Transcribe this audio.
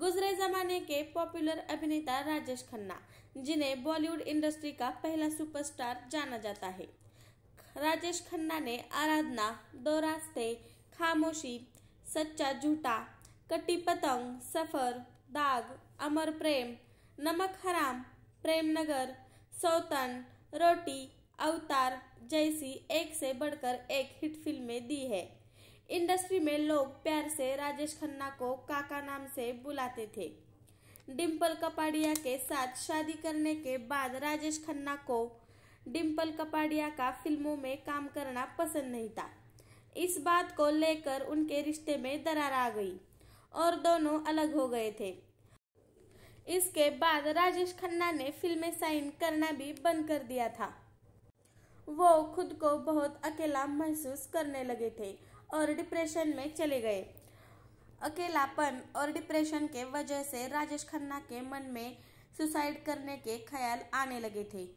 गुजरे जमाने के पॉपुलर अभिनेता राजेश खन्ना जिन्हें बॉलीवुड इंडस्ट्री का पहला सुपरस्टार जाना जाता है राजेश खन्ना ने आराधना दो रास्ते खामोशी सच्चा झूठा कटी पतंग सफर दाग अमर प्रेम नमक हराम प्रेम नगर सौतन रोटी अवतार जैसी एक से बढ़कर एक हिट फिल्में दी है इंडस्ट्री में लोग प्यार से राजेश खन्ना को काका नाम से बुलाते थे डिंपल कपाड़िया के साथ शादी करने के बाद राजेश खन्ना को डिंपल कपाड़िया का फिल्मों में काम करना पसंद नहीं था इस बात को लेकर उनके रिश्ते में दरार आ गई और दोनों अलग हो गए थे इसके बाद राजेश खन्ना ने फिल्में साइन करना भी बंद कर दिया था वो खुद को बहुत अकेला महसूस करने लगे थे और डिप्रेशन में चले गए अकेलापन और डिप्रेशन के वजह से राजेश खन्ना के मन में सुसाइड करने के ख्याल आने लगे थे